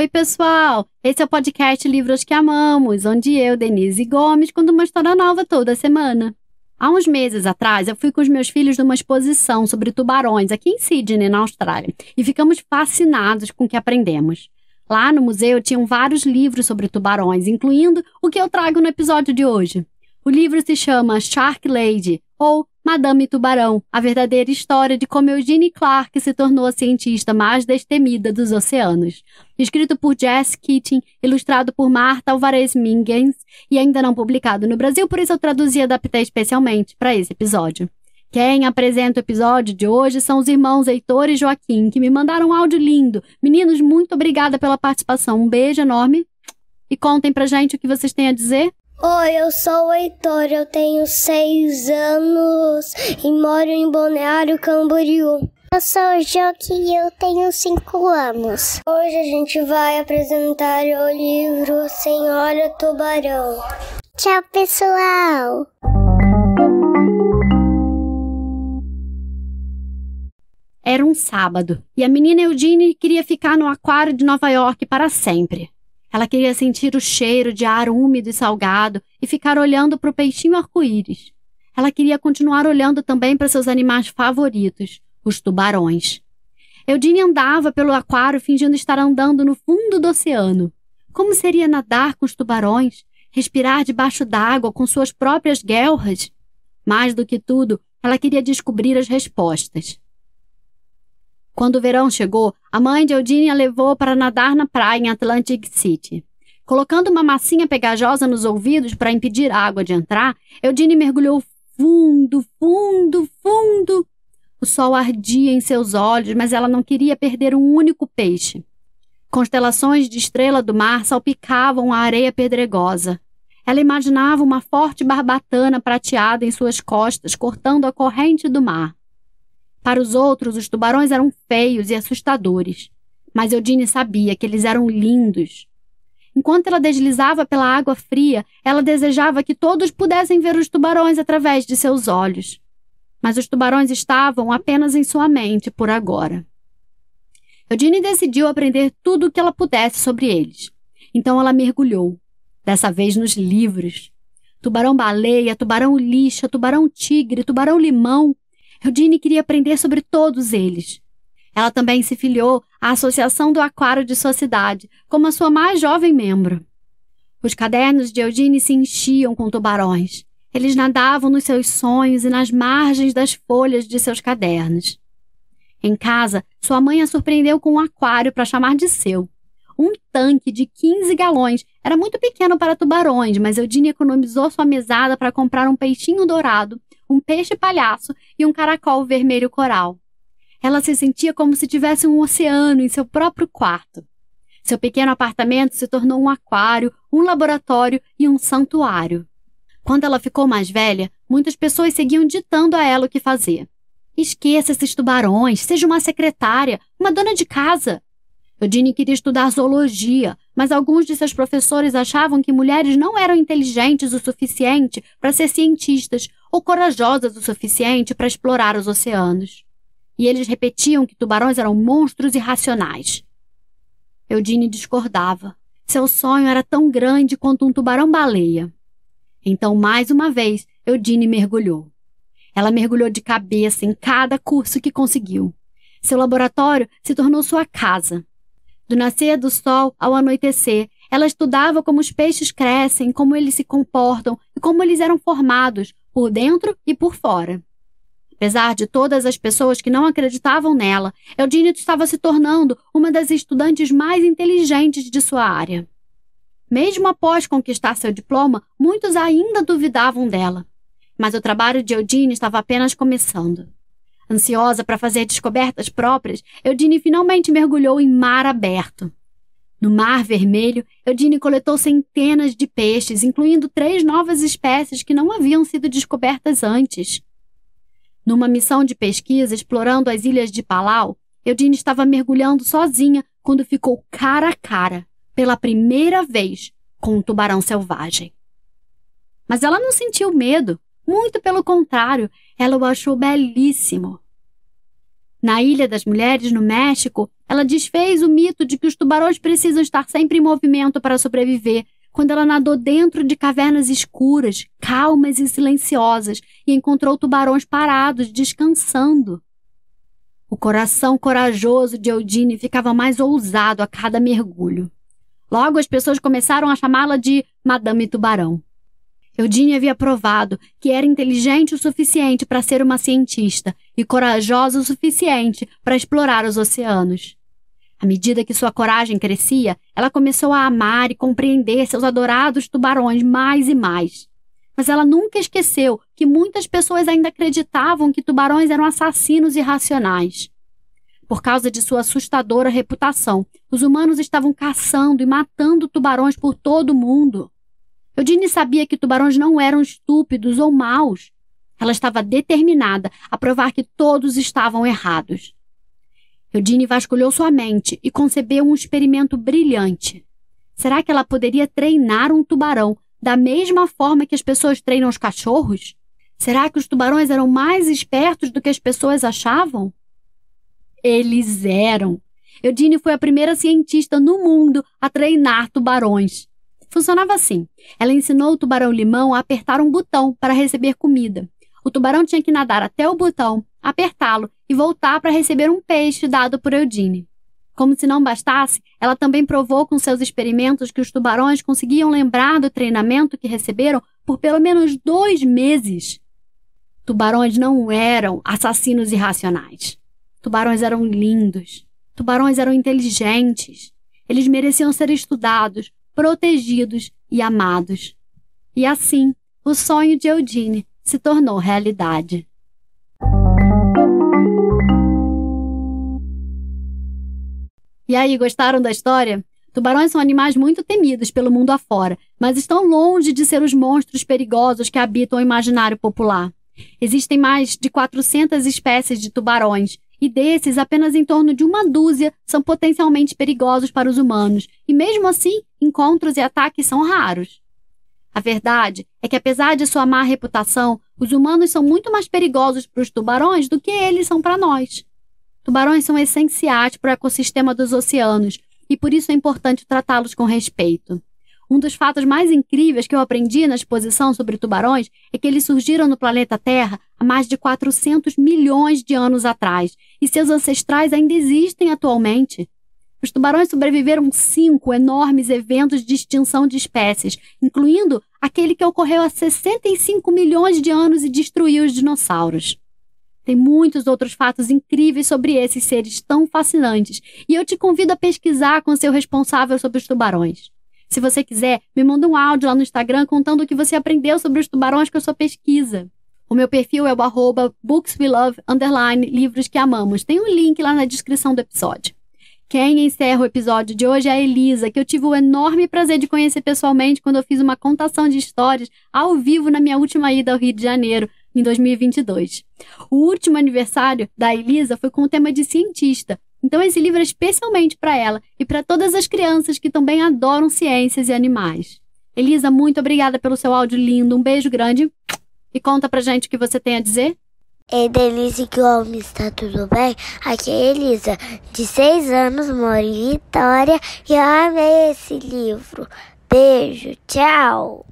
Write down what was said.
Oi, pessoal! Esse é o podcast Livros que Amamos, onde eu, Denise Gomes, conto uma história nova toda semana. Há uns meses atrás, eu fui com os meus filhos numa exposição sobre tubarões aqui em Sydney, na Austrália, e ficamos fascinados com o que aprendemos. Lá no museu tinham vários livros sobre tubarões, incluindo o que eu trago no episódio de hoje. O livro se chama Shark Lady, ou Madame Tubarão, a verdadeira história de como Eugenie Clark se tornou a cientista mais destemida dos oceanos. Escrito por Jess Keating, ilustrado por Marta Alvarez Mingens e ainda não publicado no Brasil, por isso eu traduzi e adaptei especialmente para esse episódio. Quem apresenta o episódio de hoje são os irmãos Heitor e Joaquim, que me mandaram um áudio lindo. Meninos, muito obrigada pela participação. Um beijo enorme e contem pra gente o que vocês têm a dizer. Oi, eu sou o Heitor, eu tenho seis anos e moro em Boneário Camboriú. Eu sou é o Joque e eu tenho cinco anos. Hoje a gente vai apresentar o livro Senhora Tubarão. Tchau, pessoal! Era um sábado e a menina Eudine queria ficar no aquário de Nova York para sempre. Ela queria sentir o cheiro de ar úmido e salgado e ficar olhando para o peixinho arco-íris. Ela queria continuar olhando também para seus animais favoritos, os tubarões. Eudine andava pelo aquário fingindo estar andando no fundo do oceano. Como seria nadar com os tubarões? Respirar debaixo d'água com suas próprias guelras? Mais do que tudo, ela queria descobrir as respostas. Quando o verão chegou, a mãe de Eudine a levou para nadar na praia em Atlantic City. Colocando uma massinha pegajosa nos ouvidos para impedir a água de entrar, Eudine mergulhou fundo, fundo, fundo. O sol ardia em seus olhos, mas ela não queria perder um único peixe. Constelações de estrela do mar salpicavam a areia pedregosa. Ela imaginava uma forte barbatana prateada em suas costas, cortando a corrente do mar. Para os outros, os tubarões eram feios e assustadores, mas Eudine sabia que eles eram lindos. Enquanto ela deslizava pela água fria, ela desejava que todos pudessem ver os tubarões através de seus olhos. Mas os tubarões estavam apenas em sua mente por agora. Eudine decidiu aprender tudo o que ela pudesse sobre eles. Então ela mergulhou, dessa vez nos livros. Tubarão baleia, tubarão lixa, tubarão tigre, tubarão limão, Eudine queria aprender sobre todos eles. Ela também se filiou à Associação do Aquário de sua cidade, como a sua mais jovem membro. Os cadernos de Eudine se enchiam com tubarões. Eles nadavam nos seus sonhos e nas margens das folhas de seus cadernos. Em casa, sua mãe a surpreendeu com um aquário para chamar de seu. Um tanque de 15 galões era muito pequeno para tubarões, mas Eudine economizou sua mesada para comprar um peixinho dourado um peixe palhaço e um caracol vermelho coral. Ela se sentia como se tivesse um oceano em seu próprio quarto. Seu pequeno apartamento se tornou um aquário, um laboratório e um santuário. Quando ela ficou mais velha, muitas pessoas seguiam ditando a ela o que fazer. Esqueça esses tubarões, seja uma secretária, uma dona de casa. Eudine queria estudar zoologia, mas alguns de seus professores achavam que mulheres não eram inteligentes o suficiente para ser cientistas ou corajosas o suficiente para explorar os oceanos. E eles repetiam que tubarões eram monstros irracionais. Eudine discordava. Seu sonho era tão grande quanto um tubarão-baleia. Então, mais uma vez, Eudine mergulhou. Ela mergulhou de cabeça em cada curso que conseguiu. Seu laboratório se tornou sua casa do nascer do sol ao anoitecer. Ela estudava como os peixes crescem, como eles se comportam e como eles eram formados, por dentro e por fora. Apesar de todas as pessoas que não acreditavam nela, Eudine estava se tornando uma das estudantes mais inteligentes de sua área. Mesmo após conquistar seu diploma, muitos ainda duvidavam dela. Mas o trabalho de Eudine estava apenas começando. Ansiosa para fazer descobertas próprias, Eudine finalmente mergulhou em mar aberto. No Mar Vermelho, Eudine coletou centenas de peixes, incluindo três novas espécies que não haviam sido descobertas antes. Numa missão de pesquisa explorando as ilhas de Palau, Eudine estava mergulhando sozinha quando ficou cara a cara, pela primeira vez, com um tubarão selvagem. Mas ela não sentiu medo, muito pelo contrário, ela o achou belíssimo. Na Ilha das Mulheres, no México, ela desfez o mito de que os tubarões precisam estar sempre em movimento para sobreviver. Quando ela nadou dentro de cavernas escuras, calmas e silenciosas, e encontrou tubarões parados, descansando. O coração corajoso de Eudine ficava mais ousado a cada mergulho. Logo as pessoas começaram a chamá-la de Madame Tubarão. Eudine havia provado que era inteligente o suficiente para ser uma cientista e corajosa o suficiente para explorar os oceanos. À medida que sua coragem crescia, ela começou a amar e compreender seus adorados tubarões mais e mais. Mas ela nunca esqueceu que muitas pessoas ainda acreditavam que tubarões eram assassinos irracionais. Por causa de sua assustadora reputação, os humanos estavam caçando e matando tubarões por todo o mundo. Eudine sabia que tubarões não eram estúpidos ou maus. Ela estava determinada a provar que todos estavam errados. Eudine vasculhou sua mente e concebeu um experimento brilhante. Será que ela poderia treinar um tubarão da mesma forma que as pessoas treinam os cachorros? Será que os tubarões eram mais espertos do que as pessoas achavam? Eles eram. Eudine foi a primeira cientista no mundo a treinar tubarões. Funcionava assim: ela ensinou o tubarão-limão a apertar um botão para receber comida. O tubarão tinha que nadar até o botão, apertá-lo e voltar para receber um peixe dado por Eudine. Como se não bastasse, ela também provou com seus experimentos que os tubarões conseguiam lembrar do treinamento que receberam por pelo menos dois meses. Tubarões não eram assassinos irracionais. Tubarões eram lindos. Tubarões eram inteligentes. Eles mereciam ser estudados, protegidos e amados. E assim, o sonho de Eudine se tornou realidade. E aí, gostaram da história? Tubarões são animais muito temidos pelo mundo afora, mas estão longe de ser os monstros perigosos que habitam o imaginário popular. Existem mais de 400 espécies de tubarões, e desses, apenas em torno de uma dúzia são potencialmente perigosos para os humanos, e mesmo assim, encontros e ataques são raros. A verdade é que, apesar de sua má reputação, os humanos são muito mais perigosos para os tubarões do que eles são para nós. Tubarões são essenciais para o ecossistema dos oceanos e por isso é importante tratá-los com respeito. Um dos fatos mais incríveis que eu aprendi na exposição sobre tubarões é que eles surgiram no planeta Terra há mais de 400 milhões de anos atrás e seus ancestrais ainda existem atualmente. Os tubarões sobreviveram cinco enormes eventos de extinção de espécies, incluindo aquele que ocorreu há 65 milhões de anos e destruiu os dinossauros. Tem muitos outros fatos incríveis sobre esses seres tão fascinantes, e eu te convido a pesquisar com seu responsável sobre os tubarões. Se você quiser, me manda um áudio lá no Instagram contando o que você aprendeu sobre os tubarões com é a sua pesquisa. O meu perfil é o arroba bookswelove, livros que amamos. Tem um link lá na descrição do episódio. Quem encerra o episódio de hoje é a Elisa, que eu tive o enorme prazer de conhecer pessoalmente quando eu fiz uma contação de histórias ao vivo na minha última ida ao Rio de Janeiro, em 2022. O último aniversário da Elisa foi com o tema de cientista, então, esse livro é especialmente para ela e para todas as crianças que também adoram ciências e animais. Elisa, muito obrigada pelo seu áudio lindo. Um beijo grande e conta pra gente o que você tem a dizer. Ei, é, Delícia Gomes, está tudo bem? Aqui é Elisa, de 6 anos, moro em Vitória e eu amei esse livro. Beijo, tchau!